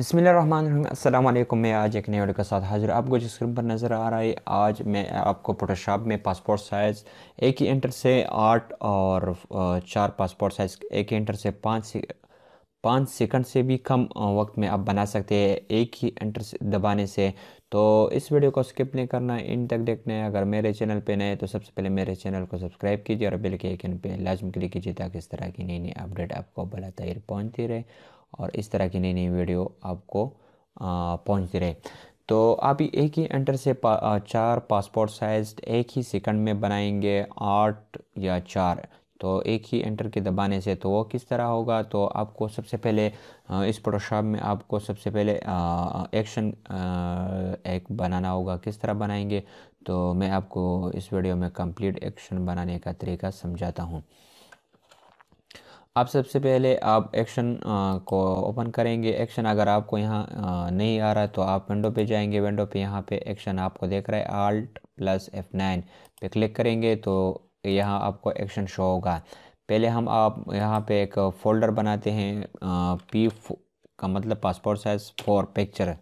बसमिल मैं आज एक नए वीडियो के साथ हाजिर आपको जिस स्क्रीन पर नज़र आ रहा है आज मैं आपको फोटोशॉप में पासपोर्ट साइज़ एक ही इंटर से आठ और चार पासपोर्ट साइज़ एक ही इंटर से पाँच से पाँच सेकंड से भी कम वक्त में आप बना सकते हैं एक ही इंटर दबाने से तो इस वीडियो को स्किप नहीं करना इन तक देखना है अगर मेरे चैनल पे नए तो सबसे पहले मेरे चैनल को सब्सक्राइब कीजिए और बिल के एक पे लाजम क्लिक कीजिए ताकि इस तरह की नई नई अपडेट आपको बला तहिर पहुँचती रहे और इस तरह की नई नई वीडियो आपको पहुँचती रहे तो आप एक ही एंटर से पा, चार पासपोर्ट साइज़ एक ही सेकंड में बनाएंगे आठ या चार तो एक ही एंटर के दबाने से तो वो किस तरह होगा तो आपको सबसे पहले इस फोटोशॉप में आपको सबसे पहले एक्शन एक बनाना होगा किस तरह बनाएंगे तो मैं आपको इस वीडियो में कंप्लीट एक्शन बनाने का तरीका समझाता हूँ आप सबसे पहले आप एक्शन को ओपन करेंगे एक्शन अगर आपको यहाँ नहीं आ रहा है तो आप विंडो पे जाएंगे विंडो पे यहाँ पे एक्शन आपको देख रहा है आल्ट प्लस एफ़ नाइन पे क्लिक करेंगे तो यहाँ आपको एक्शन शो होगा पहले हम आप यहाँ पे एक फ़ोल्डर बनाते हैं पी का मतलब passport size four picture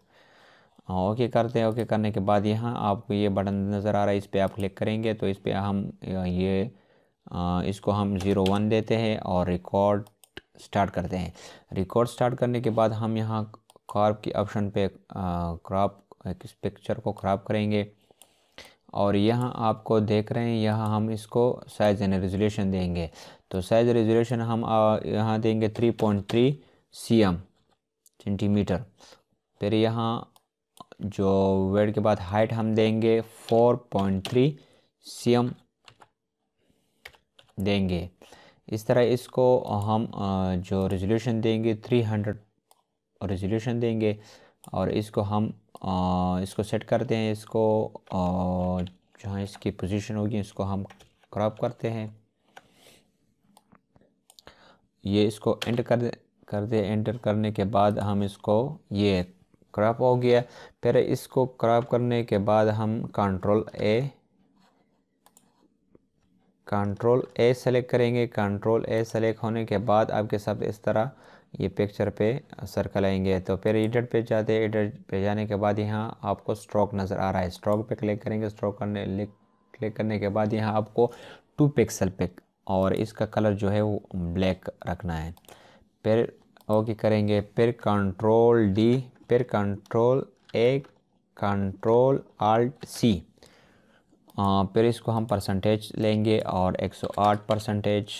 okay करते हैं ओके करने के बाद यहाँ आपको ये बटन नज़र आ रहा है इस पर आप क्लिक करेंगे तो इस पर हम ये इसको हम ज़ीरो वन देते हैं और रिकॉर्ड स्टार्ट करते हैं रिकॉर्ड स्टार्ट करने के बाद हम यहाँ कार्प की ऑप्शन पे क्रॉप इस पिक्चर को क्रॉप करेंगे और यहाँ आपको देख रहे हैं यहाँ हम इसको साइज़ एंड रेजोल्यूशन देंगे तो साइज़ रेजोल्यूशन हम यहाँ देंगे three point three C M centimetre फिर यहाँ जो वेड के बाद हाइट हम देंगे four point three C M देंगे इस तरह इसको हम जो रेजोल्यूशन देंगे 300 रेजोल्यूशन देंगे और इसको हम इसको सेट करते हैं इसको जहाँ इसकी पोजीशन होगी इसको हम क्रॉप करते हैं ये इसको एंटर कर कर दे एंटर करने के बाद हम इसको ये क्रॉप हो गया फिर इसको क्रॉप करने के बाद हम control A control A select करेंगे कंट्रोल ए सेलेक्ट होने के बाद आपके साथ इस तरह ये पिक्चर पे सर्कल आएंगे तो फिर एडिट पे जाते हैं एडिट पे जाने के बाद यहाँ आपको स्ट्रोक नज़र आ रहा है स्ट्रोक पे क्लिक करेंगे स्ट्रोक करने क्लिक करने के बाद यहाँ आपको टू पिक्सल पे और इसका कलर जो है वो ब्लैक रखना है फिर ओके करेंगे फिर कंट्रोल डी फिर control A control alt C फिर इसको हम परसेंटेज लेंगे और 108 परसेंटेज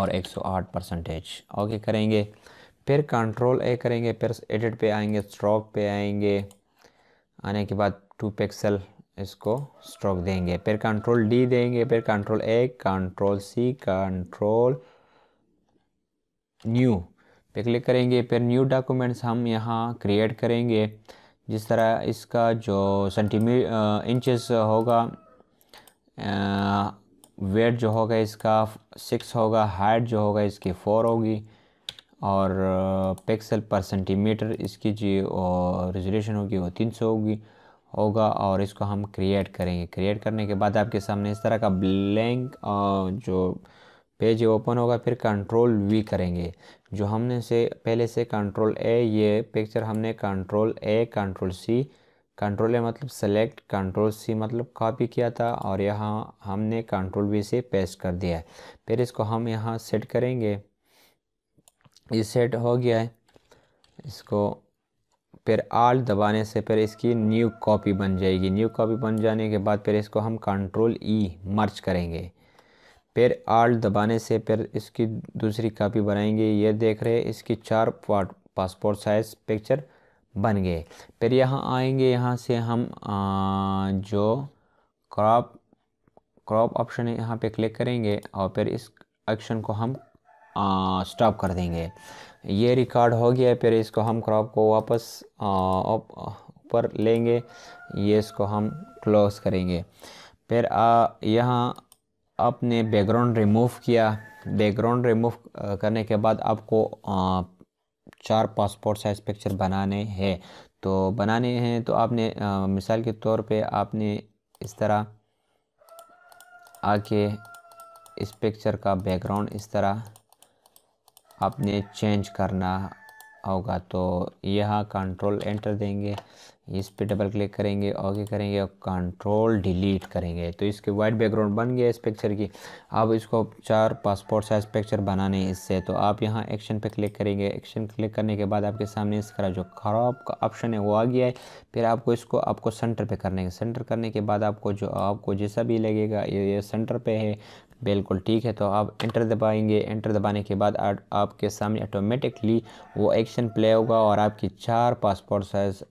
और 108 परसेंटेज ओके करेंगे फिर कंट्रोल ए करेंगे फिर एडिट पे आएंगे स्ट्रोक पे आएंगे आने के बाद टू पिक्सल इसको स्ट्रोक देंगे फिर कंट्रोल डी देंगे फिर control A control C control new पे क्लिक करेंगे फिर न्यू डॉक्यूमेंट्स हम यहाँ क्रिएट करेंगे जिस तरह इसका जो सेंटीमी इंचेस होगा वेट जो होगा इसका सिक्स होगा हाइट जो होगा इसकी फोर होगी और पिक्सल पर सेंटीमीटर इसकी जो रेजोल्यूशन होगी वो तीन सौ होगी होगा और इसको हम क्रिएट करेंगे क्रिएट करने के बाद आपके सामने इस तरह का ब्लैंक जो पेज ओपन होगा फिर कंट्रोल वी करेंगे जो हमने से पहले से कंट्रोल ए ये पिक्चर हमने control A control C control A मतलब सेलेक्ट कंट्रोल सी मतलब कॉपी किया था और यहाँ हमने कंट्रोल वी से पेस्ट कर दिया है फिर इसको हम यहाँ सेट करेंगे ये सेट हो गया है इसको फिर आल दबाने से फिर इसकी न्यू कॉपी बन जाएगी न्यू कॉपी बन जाने के बाद फिर इसको हम कंट्रोल ई मर्च करेंगे फिर आल दबाने से फिर इसकी दूसरी कापी बनाएंगे ये देख रहे इसकी चार पार्ट पासपोर्ट साइज़ पिक्चर बन गए फिर यहाँ आएंगे यहाँ से हम आ, जो क्रॉप क्रॉप ऑप्शन है यहाँ पे क्लिक करेंगे और फिर इस एक्शन को हम स्टॉप कर देंगे ये रिकॉर्ड हो गया फिर इसको हम क्रॉप को वापस ऊपर लेंगे ये इसको हम क्लोज करेंगे फिर यहाँ आपने बैकग्राउंड रिमूव किया बैकग्राउंड रिमूव करने के बाद आपको चार पासपोर्ट साइज़ पिक्चर बनाने हैं तो बनाने हैं तो आपने आ, मिसाल के तौर पे आपने इस तरह आके इस पिक्चर का बैकग्राउंड इस तरह आपने चेंज करना होगा तो यहाँ कंट्रोल एंटर देंगे इस पे डबल क्लिक करेंगे ओके करेंगे और कंट्रोल डिलीट करेंगे तो इसके वाइट बैकग्राउंड बन गया इस पिक्चर की अब इसको चार पासपोर्ट साइज़ पिक्चर बनाने इससे तो आप यहाँ एक्शन पे क्लिक करेंगे एक्शन क्लिक करने के बाद आपके सामने इसका जो खराब का ऑप्शन है वो आ गया है फिर आपको इसको आपको सेंटर पर करने सेंटर करने के बाद आपको जो आपको जैसा भी लगेगा ये, ये सेंटर पर है बिल्कुल ठीक है तो आप इंटर दबाएंगे एंटर दबाने के बाद आ, आपके सामने ऑटोमेटिकली वो एक्शन प्ले होगा और आपकी चार पासपोर्ट साइज़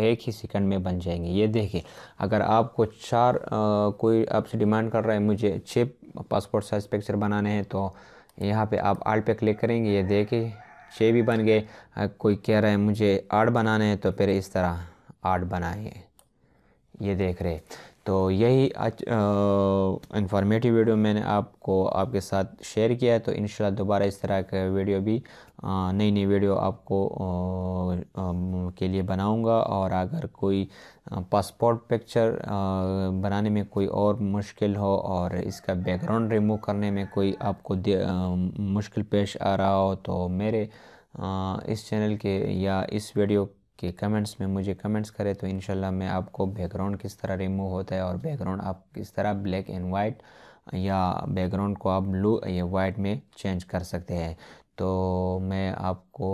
एक ही सेकंड में बन जाएंगे ये देखिए अगर आपको चार आ, कोई आपसे डिमांड कर रहा है मुझे छः पासपोर्ट साइज़ पिक्चर बनाने हैं तो यहाँ पे आप आठ पे क्लिक करेंगे ये देखिए छः भी बन गए कोई कह रहा है मुझे आठ बनाने हैं तो फिर इस तरह आठ बनाएंगे ये देख रहे तो यही इंफॉर्मेटिव वीडियो मैंने आपको आपके साथ शेयर किया है तो इन दोबारा इस तरह का वीडियो भी नई नई वीडियो आपको आ, आ, के लिए बनाऊंगा और अगर कोई पासपोर्ट पिक्चर बनाने में कोई और मुश्किल हो और इसका बैकग्राउंड रिमूव करने में कोई आपको आ, मुश्किल पेश आ रहा हो तो मेरे इस चैनल के या इस वीडियो कि कमेंट्स में मुझे कमेंट्स करें तो इनशाला मैं आपको बैकग्राउंड किस तरह रिमूव होता है और बैकग्राउंड आप किस तरह ब्लैक एंड वाइट या बैकग्राउंड को आप ब्लू या वाइट में चेंज कर सकते हैं तो मैं आपको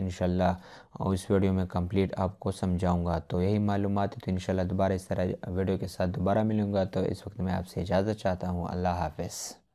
इनशाला उस वीडियो में कंप्लीट आपको समझाऊंगा तो यही मालूम है तो इनशाला दोबारा इस तरह वीडियो के साथ दोबारा मिलूंगा तो इस वक्त मैं आपसे इजाज़त चाहता हूँ अल्लाह हाफिज़